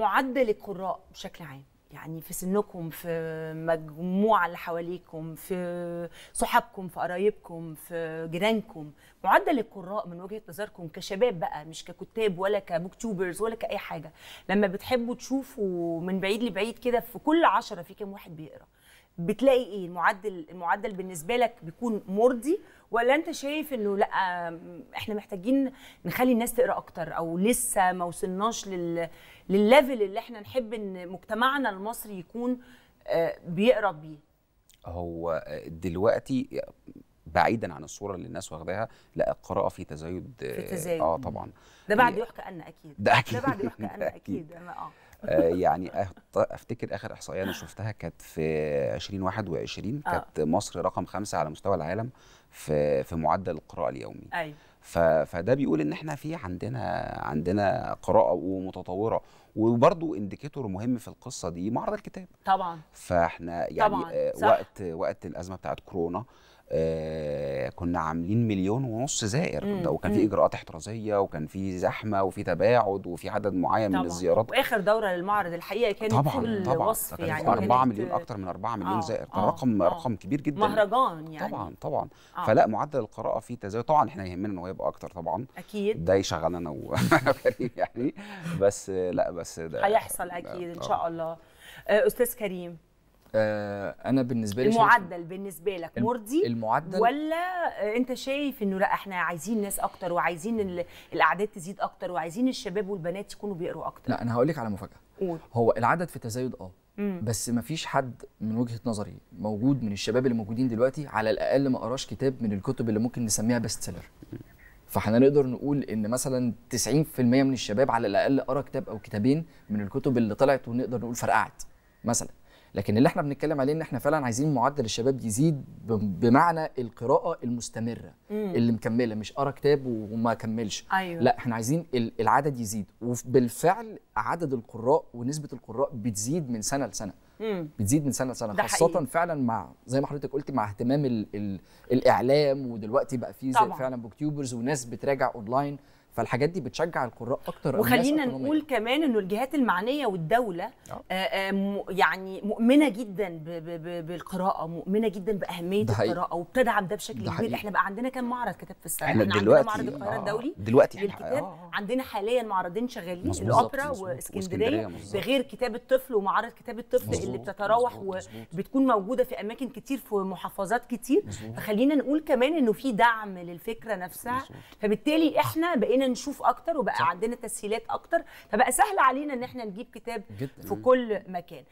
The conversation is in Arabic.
معدل القراء بشكل عام يعني في سنكم في مجموعة اللي حواليكم في صحابكم في قرايبكم في جيرانكم معدل القراء من وجهة نظركم كشباب بقى مش ككتاب ولا كبوكتوبرز ولا كأي حاجة لما بتحبوا تشوفوا من بعيد لبعيد كده في كل عشرة في كام واحد بيقرأ بتلاقي ايه المعدل المعدل بالنسبة لك بيكون مرضي ولا انت شايف انه لا احنا محتاجين نخلي الناس تقرا اكتر او لسه ما وصلناش لل للليفل اللي احنا نحب ان مجتمعنا المصري يكون آه، بيقرا بيه هو دلوقتي بعيدا عن الصوره اللي الناس واخداها لا القراءه في تزايد في آه، تزايد اه طبعا ده بعد يحكى ان اكيد ده اكيد ده بعد يحكى ان اكيد, أكيد. اه آه، يعني أه، افتكر اخر احصائيه انا شفتها كانت في 2021 آه. كانت مصر رقم خمسه على مستوى العالم في في معدل القراءه اليومي ايوه فده بيقول ان احنا في عندنا عندنا قراءه ومتطوره وبرضو انديكيتور مهم في القصه دي معرض الكتاب طبعا فاحنا يعني طبعا. وقت وقت الازمه بتاعت كورونا آه، كنا عاملين مليون ونص زائر مم. وكان في اجراءات احترازيه وكان في زحمه وفي تباعد وفي عدد معين طبعا. من الزيارات واخر دوره للمعرض الحقيقه كانت طبعا طبعا وصف يعني 4 مليون اكتر من 4 مليون آه. زائر كان آه. رقم آه. رقم كبير جدا مهرجان يعني طبعا طبعا آه. فلا معدل القراءه فيه تزايد طبعا احنا يهمنا ان هو يبقى اكتر طبعا اكيد ده يشغلنا انا وكريم يعني بس لا بس ده هيحصل اكيد ان آه. شاء الله آه، استاذ كريم آه انا بالنسبه لي المعدل بالنسبه لك مرضي المعدل ولا انت شايف انه لا احنا عايزين ناس اكتر وعايزين الاعداد تزيد اكتر وعايزين الشباب والبنات يكونوا بيقروا اكتر لا انا هقول لك على مفاجاه قول. هو العدد في تزايد اه بس ما فيش حد من وجهه نظري موجود من الشباب اللي موجودين دلوقتي على الاقل ما قراش كتاب من الكتب اللي ممكن نسميها بيست سيلر فاحنا نقدر نقول ان مثلا 90% من الشباب على الاقل قرا كتاب او كتابين من الكتب اللي طلعت ونقدر نقول فرقعت مثلا لكن اللي احنا بنتكلم عليه ان احنا فعلا عايزين معدل الشباب يزيد بمعنى القراءه المستمره مم. اللي مكمله مش قرا كتاب وما كملش أيوة. لا احنا عايزين العدد يزيد وبالفعل عدد القراء ونسبه القراء بتزيد من سنه لسنه مم. بتزيد من سنه لسنه خاصه حقيقي. فعلا مع زي ما حضرتك قلت مع اهتمام الـ الـ الاعلام ودلوقتي بقى في فعلا بوكتيوبرز وناس بتراجع اونلاين فالحاجات دي بتشجع القراء اكتر وخلينا نقول كمان انه الجهات المعنيه والدوله آآ آه. آآ آه، آه، يعني مؤمنه جدا بـ بـ بالقراءه مؤمنه جدا باهميه القراءه وبتدعم ده بشكل كبير احنا بقى عندنا كام معرض كتاب في السنه احنا, دلوقتي عندنا معرض القاهره آه. الدولي دلوقتي للكتاب آه. عندنا حاليا معرضين شغالين الاوبرا واسكندريه بغير كتاب الطفل ومعرض كتاب الطفل مزبوط. اللي بتتراوح وبتكون موجوده في اماكن كتير في محافظات كتير فخلينا نقول كمان انه في دعم للفكره نفسها فبالتالي احنا بقينا بقينا نشوف اكتر وبقى صح. عندنا تسهيلات اكتر فبقى سهل علينا ان احنا نجيب كتاب جداً. في كل مكان